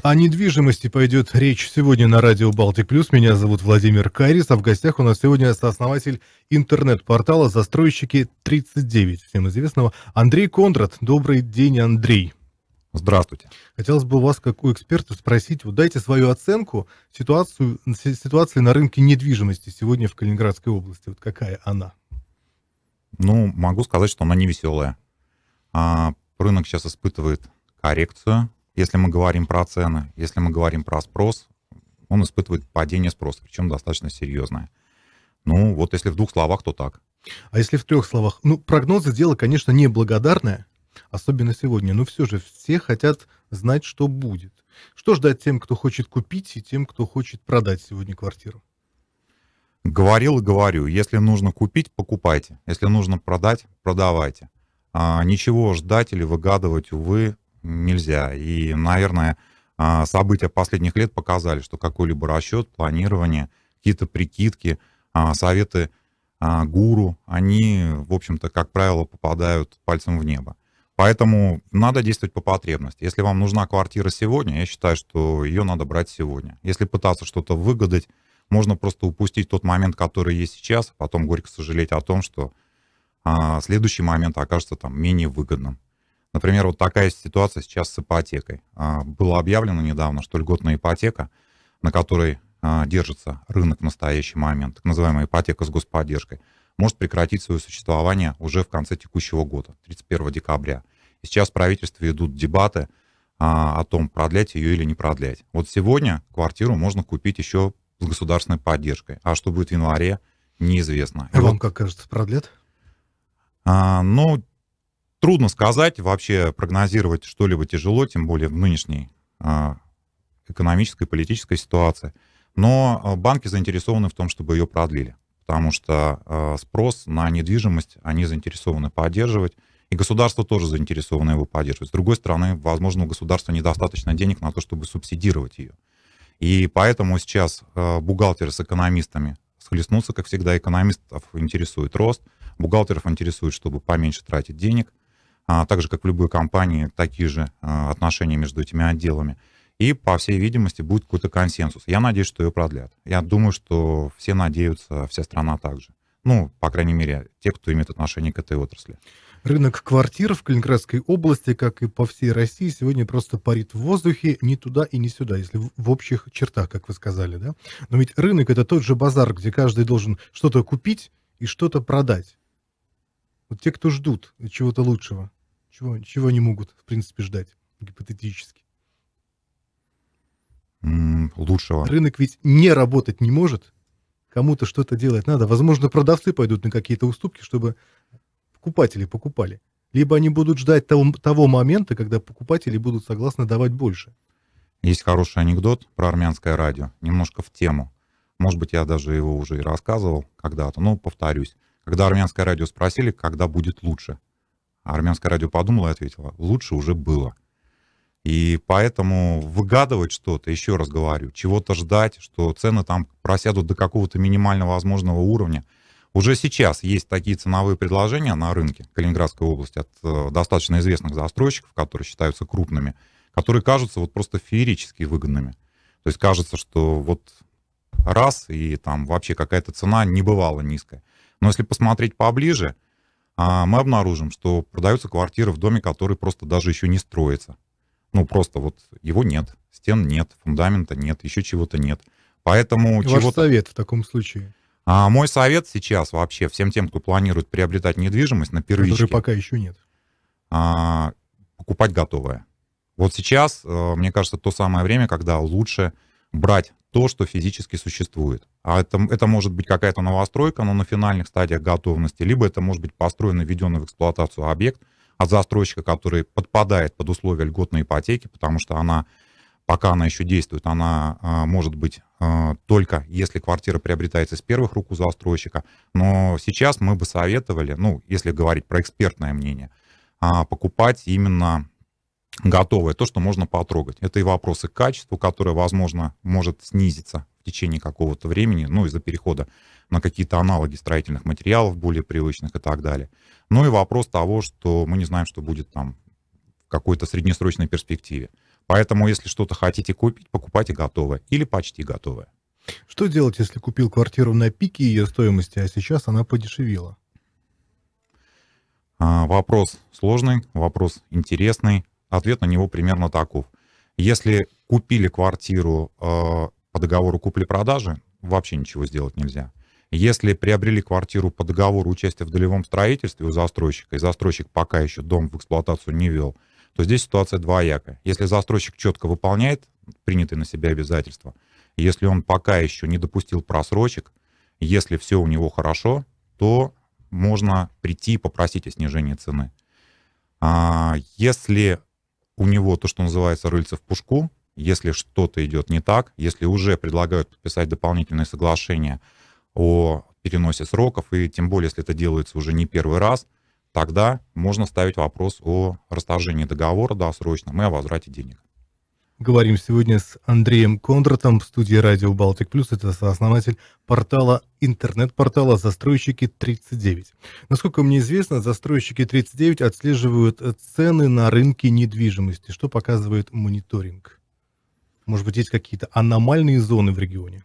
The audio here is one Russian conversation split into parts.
О недвижимости пойдет речь сегодня на радио «Балтик Плюс». Меня зовут Владимир Кайрис, а в гостях у нас сегодня сооснователь интернет-портала «Застройщики 39», всем известного, Андрей Кондрат. Добрый день, Андрей. Здравствуйте. Хотелось бы у вас, как у эксперта, спросить, вот дайте свою оценку ситуацию, ситуации на рынке недвижимости сегодня в Калининградской области. Вот какая она? Ну, могу сказать, что она не веселая. А, рынок сейчас испытывает коррекцию, если мы говорим про цены, если мы говорим про спрос, он испытывает падение спроса, причем достаточно серьезное. Ну, вот если в двух словах, то так. А если в трех словах? Ну, прогнозы дело, конечно, неблагодарное, особенно сегодня, но все же все хотят знать, что будет. Что ждать тем, кто хочет купить, и тем, кто хочет продать сегодня квартиру? Говорил и говорю, если нужно купить, покупайте. Если нужно продать, продавайте. А, ничего ждать или выгадывать, увы, нельзя. И, наверное, а, события последних лет показали, что какой-либо расчет, планирование, какие-то прикидки, а, советы а, гуру, они, в общем-то, как правило, попадают пальцем в небо. Поэтому надо действовать по потребности. Если вам нужна квартира сегодня, я считаю, что ее надо брать сегодня. Если пытаться что-то выгадать, можно просто упустить тот момент, который есть сейчас, а потом горько сожалеть о том, что а, следующий момент окажется там менее выгодным. Например, вот такая ситуация сейчас с ипотекой. А, было объявлено недавно, что льготная ипотека, на которой а, держится рынок в настоящий момент, так называемая ипотека с господдержкой, может прекратить свое существование уже в конце текущего года, 31 декабря. И сейчас в правительстве идут дебаты а, о том, продлять ее или не продлять. Вот сегодня квартиру можно купить еще с государственной поддержкой, а что будет в январе, неизвестно. А И вам вот, как кажется, продлят? А, ну, Трудно сказать, вообще прогнозировать что-либо тяжело, тем более в нынешней а, экономической, политической ситуации. Но а, банки заинтересованы в том, чтобы ее продлили, потому что а, спрос на недвижимость они заинтересованы поддерживать, и государство тоже заинтересовано его поддерживать. С другой стороны, возможно, у государства недостаточно денег на то, чтобы субсидировать ее. И поэтому сейчас бухгалтеры с экономистами схлестнутся, как всегда, экономистов интересует рост, бухгалтеров интересует, чтобы поменьше тратить денег, а, так же, как в любой компании, такие же а, отношения между этими отделами. И, по всей видимости, будет какой-то консенсус. Я надеюсь, что ее продлят. Я думаю, что все надеются, вся страна также. Ну, по крайней мере, те, кто имеет отношение к этой отрасли. Рынок квартир в Калининградской области, как и по всей России, сегодня просто парит в воздухе ни туда и ни сюда, если в общих чертах, как вы сказали, да? Но ведь рынок — это тот же базар, где каждый должен что-то купить и что-то продать. Вот те, кто ждут чего-то лучшего. Чего, чего они могут, в принципе, ждать, гипотетически? лучшего. Рынок ведь не работать не может. Кому-то что-то делать надо. Возможно, продавцы пойдут на какие-то уступки, чтобы покупатели покупали. Либо они будут ждать того, того момента, когда покупатели будут согласны давать больше. Есть хороший анекдот про армянское радио, немножко в тему. Может быть, я даже его уже и рассказывал когда-то, но повторюсь. Когда армянское радио спросили, когда будет лучше, а армянское радио подумало и ответило, лучше уже было. И поэтому выгадывать что-то, еще раз говорю, чего-то ждать, что цены там просядут до какого-то минимального возможного уровня. Уже сейчас есть такие ценовые предложения на рынке Калининградской области от э, достаточно известных застройщиков, которые считаются крупными, которые кажутся вот просто феерически выгодными. То есть кажется, что вот раз, и там вообще какая-то цена не бывала низкая. Но если посмотреть поближе, а мы обнаружим, что продаются квартиры в доме, который просто даже еще не строится. Ну, просто вот его нет, стен нет, фундамента нет, еще чего-то нет. Поэтому... Ваш чего совет в таком случае? А мой совет сейчас вообще всем тем, кто планирует приобретать недвижимость на первичке... Которой пока еще нет. А, покупать готовое. Вот сейчас, э, мне кажется, то самое время, когда лучше брать то, что физически существует. А это, это может быть какая-то новостройка, но на финальных стадиях готовности, либо это может быть построенный, введенный в эксплуатацию объект от а застройщика, который подпадает под условия льготной ипотеки, потому что она, пока она еще действует, она а, может быть а, только если квартира приобретается с первых рук у застройщика. Но сейчас мы бы советовали, ну, если говорить про экспертное мнение, а, покупать именно готовое, то, что можно потрогать. Это и вопросы к качеству, которое, возможно, может снизиться в течение какого-то времени, ну, из-за перехода на какие-то аналоги строительных материалов, более привычных и так далее. Ну и вопрос того, что мы не знаем, что будет там в какой-то среднесрочной перспективе. Поэтому, если что-то хотите купить, покупайте готовое или почти готовое. Что делать, если купил квартиру на пике ее стоимости, а сейчас она подешевела? А, вопрос сложный, вопрос интересный. Ответ на него примерно таков. Если купили квартиру э, по договору купли-продажи, вообще ничего сделать нельзя. Если приобрели квартиру по договору участия в долевом строительстве у застройщика, и застройщик пока еще дом в эксплуатацию не вел, то здесь ситуация двояка. Если застройщик четко выполняет принятые на себя обязательства, если он пока еще не допустил просрочек, если все у него хорошо, то можно прийти и попросить о снижении цены. А, если у него то, что называется, рыльце в пушку, если что-то идет не так, если уже предлагают подписать дополнительные соглашения о переносе сроков, и тем более, если это делается уже не первый раз, тогда можно ставить вопрос о расторжении договора досрочном и о возврате денег. Говорим сегодня с Андреем Кондратом в студии радио «Балтик Плюс». Это сооснователь портала, интернет-портала «Застройщики 39». Насколько мне известно, «Застройщики 39» отслеживают цены на рынке недвижимости, что показывает мониторинг. Может быть, есть какие-то аномальные зоны в регионе?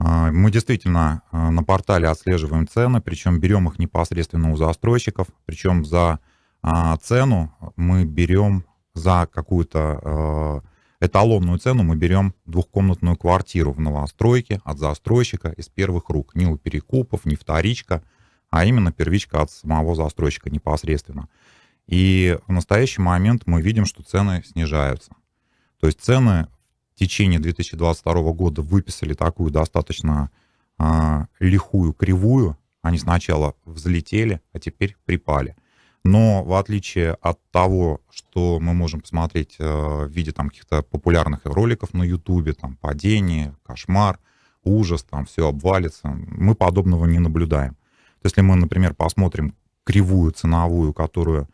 А, мы действительно а, на портале отслеживаем цены, причем берем их непосредственно у застройщиков, причем за а, цену мы берем за какую-то э, эталонную цену мы берем двухкомнатную квартиру в новостройке от застройщика из первых рук. Не у перекупов, не вторичка, а именно первичка от самого застройщика непосредственно. И в настоящий момент мы видим, что цены снижаются. То есть цены в течение 2022 года выписали такую достаточно э, лихую кривую. Они сначала взлетели, а теперь припали. Но в отличие от того, что мы можем посмотреть э, в виде там каких-то популярных роликов на Ютубе, там падение, кошмар, ужас, там все обвалится, мы подобного не наблюдаем. Если мы, например, посмотрим кривую ценовую, которую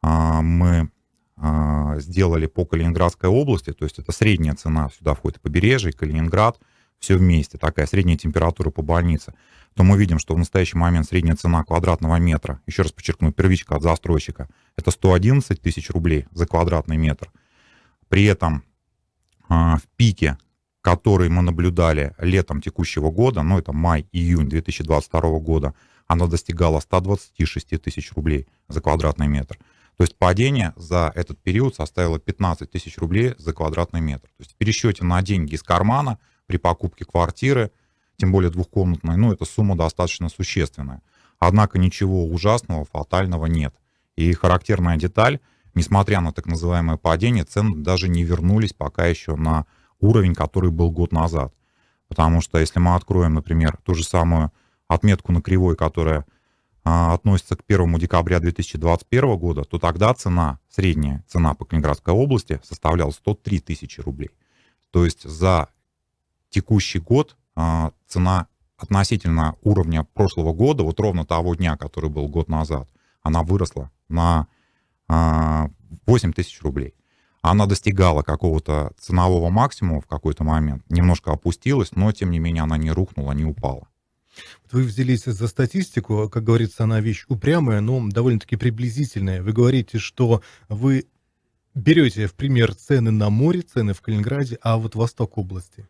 а, мы а, сделали по Калининградской области, то есть это средняя цена, сюда входит побережье, Калининград – все вместе, такая средняя температура по больнице, то мы видим, что в настоящий момент средняя цена квадратного метра, еще раз подчеркну, первичка от застройщика, это 111 тысяч рублей за квадратный метр. При этом а, в пике, который мы наблюдали летом текущего года, ну это май-июнь 2022 года, она достигала 126 тысяч рублей за квадратный метр. То есть падение за этот период составило 15 тысяч рублей за квадратный метр. То есть в пересчете на деньги из кармана – при покупке квартиры, тем более двухкомнатной, ну, эта сумма достаточно существенная. Однако ничего ужасного, фатального нет. И характерная деталь, несмотря на так называемое падение, цены даже не вернулись пока еще на уровень, который был год назад. Потому что если мы откроем, например, ту же самую отметку на кривой, которая а, относится к 1 декабря 2021 года, то тогда цена, средняя цена по Калининградской области составляла 103 тысячи рублей. То есть за текущий год а, цена относительно уровня прошлого года, вот ровно того дня, который был год назад, она выросла на 8 а, тысяч рублей. Она достигала какого-то ценового максимума в какой-то момент, немножко опустилась, но тем не менее она не рухнула, не упала. Вы взялись за статистику, а, как говорится, она вещь упрямая, но довольно-таки приблизительная. Вы говорите, что вы берете в пример цены на море, цены в Калининграде, а вот Восток области.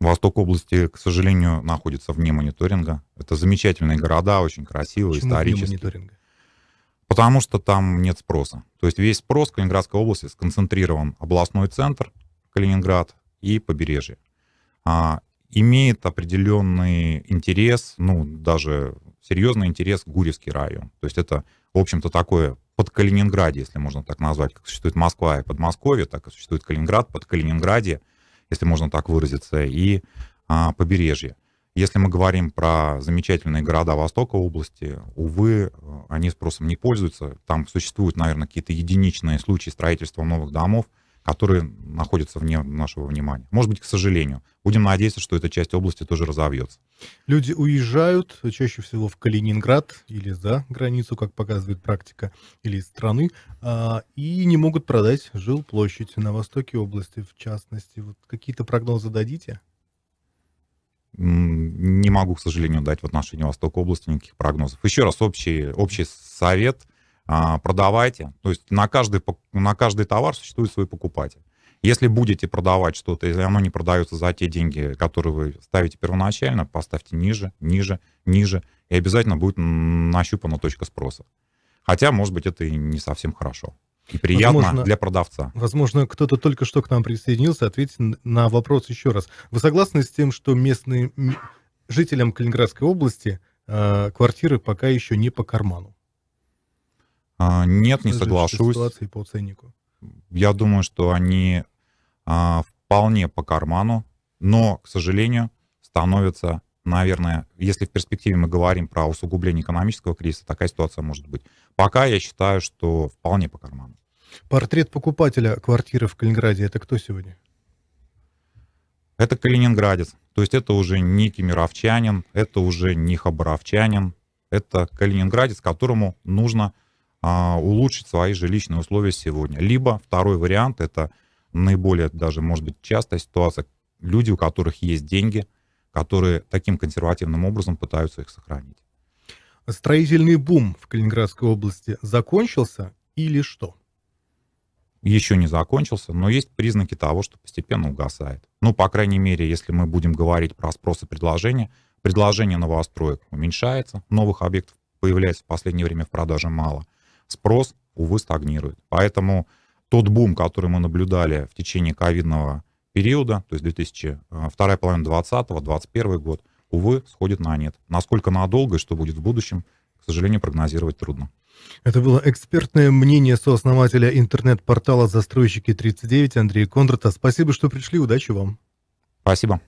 Восток области, к сожалению, находится вне мониторинга. Это замечательные города, очень красивые, Почему исторические. Вне мониторинга? Потому что там нет спроса. То есть весь спрос Калининградской области сконцентрирован областной центр Калининград и побережье. А, имеет определенный интерес, ну, даже серьезный интерес Гурьевский район. То есть это, в общем-то, такое под Калининграде, если можно так назвать, как существует Москва и Подмосковье, так и существует Калининград, под Калининграде если можно так выразиться, и а, побережье. Если мы говорим про замечательные города Востока области, увы, э, они спросом не пользуются. Там существуют, наверное, какие-то единичные случаи строительства новых домов, которые находятся вне нашего внимания. Может быть, к сожалению. Будем надеяться, что эта часть области тоже разовьется. Люди уезжают чаще всего в Калининград или за границу, как показывает практика, или из страны, а, и не могут продать жилплощадь на востоке области, в частности. Вот какие-то прогнозы дадите? Не могу, к сожалению, дать в отношении Востока области никаких прогнозов. Еще раз, общий, общий совет – а, продавайте. То есть на каждый, на каждый товар существует свой покупатель. Если будете продавать что-то, если оно не продается за те деньги, которые вы ставите первоначально, поставьте ниже, ниже, ниже, и обязательно будет нащупана точка спроса. Хотя, может быть, это и не совсем хорошо. И приятно возможно, для продавца. Возможно, кто-то только что к нам присоединился. Ответьте на вопрос еще раз. Вы согласны с тем, что местным жителям Калининградской области э, квартиры пока еще не по карману? А, нет, не соглашусь. Ситуации по ценнику. Я думаю, что они а, вполне по карману, но, к сожалению, становятся, наверное, если в перспективе мы говорим про усугубление экономического кризиса, такая ситуация может быть. Пока я считаю, что вполне по карману. Портрет покупателя квартиры в Калининграде это кто сегодня? Это калининградец. То есть это уже не кемеровчанин, это уже не хабаровчанин, это калининградец, которому нужно а, улучшить свои жилищные условия сегодня. Либо второй вариант, это наиболее даже, может быть, частая ситуация, люди, у которых есть деньги, которые таким консервативным образом пытаются их сохранить. Строительный бум в Калининградской области закончился или что? Еще не закончился, но есть признаки того, что постепенно угасает. Ну, по крайней мере, если мы будем говорить про спрос и предложение, предложение новостроек уменьшается, новых объектов появляется в последнее время в продаже мало – спрос, увы, стагнирует. Поэтому тот бум, который мы наблюдали в течение ковидного периода, то есть 2002 а, половина 2020, 2021 год, увы, сходит на нет. Насколько надолго и что будет в будущем, к сожалению, прогнозировать трудно. Это было экспертное мнение сооснователя интернет-портала «Застройщики 39» Андрея Кондрата. Спасибо, что пришли. Удачи вам. Спасибо.